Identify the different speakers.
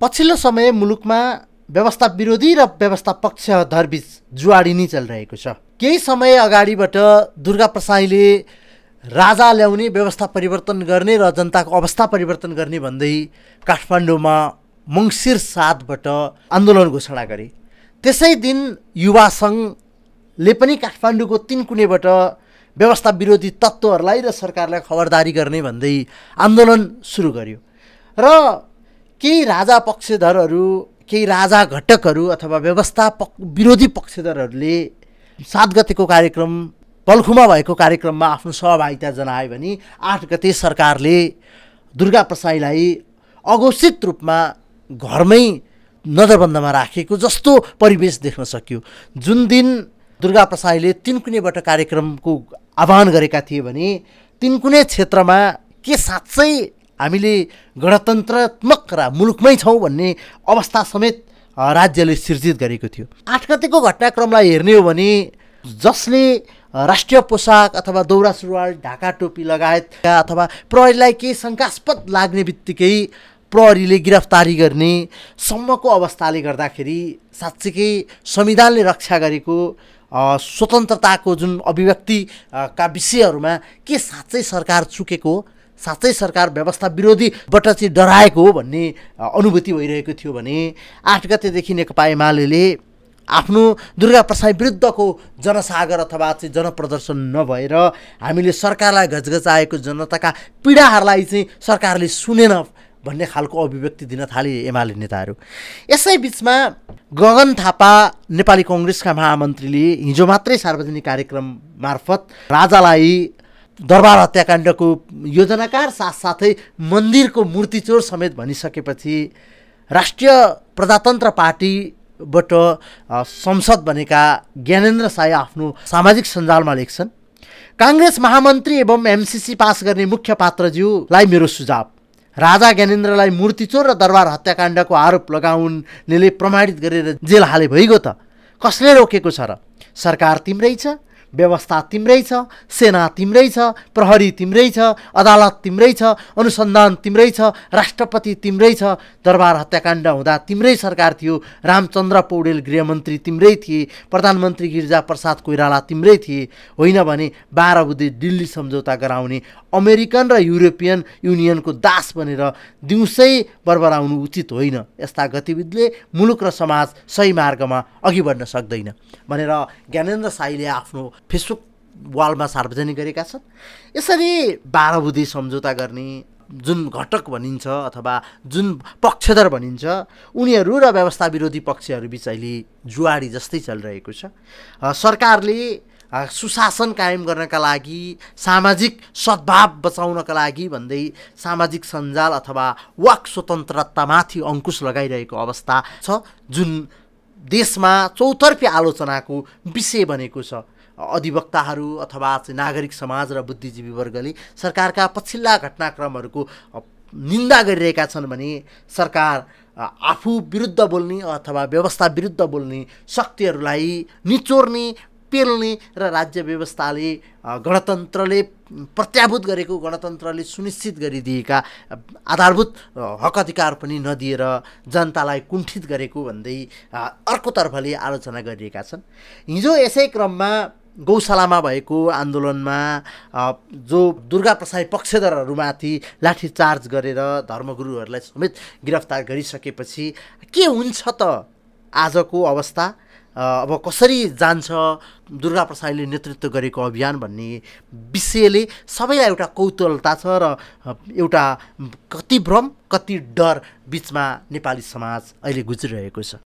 Speaker 1: पछिल्लो समय मुलुकमा व्यवस्था विरोधी र व्यवस्था पक्षधरबीच नै चलिरहेको छ केही समय अगाडिबाट दुर्गा प्रसाईले राजा ल्याउने व्यवस्था परिवर्तन गर्ने र जनताको अवस्था परिवर्तन गर्ने भन्दै काठमाडौँमा मङ्सिर सातबाट आन्दोलन घोषणा गरे त्यसै दिन युवा सङ्घले पनि काठमाडौँको तिन कुनैबाट व्यवस्था विरोधी तत्त्वहरूलाई र सरकारलाई खबरदारी गर्ने भन्दै आन्दोलन सुरु गर्यो र केही राजा पक्षधरहरू केही राजा घटकहरू अथवा व्यवस्था पक विरोधी पक्षधरहरूले सात गतेको कार्यक्रम बल्खुमा भएको कार्यक्रममा आफ्नो सहभागिता जनाए भने आठ गते सरकारले दुर्गा प्रसाईलाई अघोषित रूपमा घरमै नजरबन्दमा राखेको जस्तो परिवेश देख्न सक्यो जुन दिन दुर्गा प्रसाईले तिन कुनैबाट कार्यक्रमको आह्वान गरेका थिए भने तिन कुनै क्षेत्रमा के साँच्चै हामीले गणतन्त्रात्मक र मुलुकमै छौँ भन्ने अवस्था समेत राज्यले सिर्जित गरेको थियो आठ गतेको घटनाक्रमलाई हेर्ने हो भने जसले राष्ट्रिय पोसाक अथवा दौरा सुरुवाल ढाका टोपी लगायतका अथवा प्रहरीलाई केही शङ्कास्पद लाग्ने बित्तिकै प्रहरीले गिरफ्तारी गर्ने सम्मको अवस्थाले गर्दाखेरि साँच्चीकै संविधानले रक्षा गरेको स्वतन्त्रताको जुन अभिव्यक्तिका विषयहरूमा के साँच्चै सरकार चुकेको साँच्चै सरकार व्यवस्था विरोधीबाट चाहिँ डराएको हो भन्ने अनुभूति भइरहेको थियो भने आठ गतेदेखि नेकपा एमाले आफ्नो दुर्गा प्रसाद विरुद्धको जनसागर अथवा चाहिँ जनप्रदर्शन नभएर हामीले सरकारलाई घचघचाएको जनताका पीडाहरूलाई चाहिँ सरकारले सुनेन भन्ने खालको अभिव्यक्ति दिन थाले एमाले नेताहरू यसै बिचमा गगन थापा नेपाली कङ्ग्रेसका महामन्त्रीले हिजो मात्रै सार्वजनिक कार्यक्रम मार्फत राजालाई दरबार हत्याकाण्डको योजनाकार साथसाथै मन्दिरको मूर्तिचोर समेत भनिसकेपछि राष्ट्रिय प्रजातन्त्र पार्टीबाट संसद बनेका ज्ञानेन्द्र साई आफ्नो सामाजिक सञ्जालमा लेख्छन् काङ्ग्रेस महामन्त्री एवं एमसिसी पास गर्ने मुख्य पात्रज्यूलाई मेरो सुझाव राजा ज्ञानेन्द्रलाई मूर्तिचोर र दरबार हत्याकाण्डको आरोप लगाउनेले प्रमाणित गरेर जेल हाले भइगयो त कसले रोकेको छ र सरकार तिम्रै छ व्यवस्था तिम्रै छ सेना तिम्रै छ प्रहरी तिम्रै छ अदालत तिम्रै छ अनुसन्धान तिम्रै छ राष्ट्रपति तिम्रै छ दरबार हत्याकाण्ड हुँदा तिम्रै सरकार थियो रामचन्द्र पौडेल गृहमन्त्री तिम्रै थिए प्रधानमन्त्री गिरिजा प्रसाद कोइराला तिम्रै थिए होइन भने बाह्र बुधे दिल्ली सम्झौता गराउने अमेरिकन र युरोपियन युनियनको दास बनेर दिउँसै बर्बराउनु उचित होइन यस्ता गतिविधिले मुलुक र समाज सही मार्गमा अघि बढ्न सक्दैन भनेर ज्ञानेन्द्र साईले आफ्नो फेसबुक वालमा सार्वजनिक गरेका छन् यसरी बाह्र सम्झौता गर्ने जुन घटक भनिन्छ अथवा जुन पक्षधर भनिन्छ उनीहरू र व्यवस्था विरोधी पक्षहरूबिच अहिले जुवाडी जस्तै चलिरहेको छ सरकारले सुशासन कायम गर्नका लागि सामाजिक सद्भाव बचाउनका लागि भन्दै सामाजिक सञ्जाल अथवा वाक स्वतन्त्रतामाथि अङ्कुश लगाइरहेको अवस्था छ जुन देशमा चौतर्फी आलोचनाको विषय बनेको छ अधिवक्ताहरू अथवा चाहिँ नागरिक समाज र बुद्धिजीवी वर्गले सरकारका पछिल्ला घटनाक्रमहरूको निन्दा गरिरहेका छन् भने सरकार आफू विरुद्ध बोल्ने अथवा व्यवस्था विरुद्ध बोल्ने शक्तिहरूलाई निचोर्ने पेल्ने र राज्य व्यवस्थाले गणतन्त्रले प्रत्याभूत गरेको गणतन्त्रले सुनिश्चित गरिदिएका आधारभूत हक अधिकार पनि नदिएर जनतालाई कुण्ठित गरेको भन्दै अर्कोतर्फले आलोचना गरिरहेका छन् हिजो यसै क्रममा गौशालामा भएको आन्दोलनमा जो दुर्गा प्रसाद पक्षधरहरूमाथि लाठीचार्ज गरेर धर्मगुरुहरूलाई समेत गिरफ्तार गरिसकेपछि के हुन्छ त आजको अवस्था अब कसरी जान्छ दुर्गा प्रसादले नेतृत्व गरेको अभियान भन्ने विषयले सबैलाई एउटा कौतूहलता छ र एउटा कति भ्रम कति डर बिचमा नेपाली समाज अहिले गुज्रिरहेको छ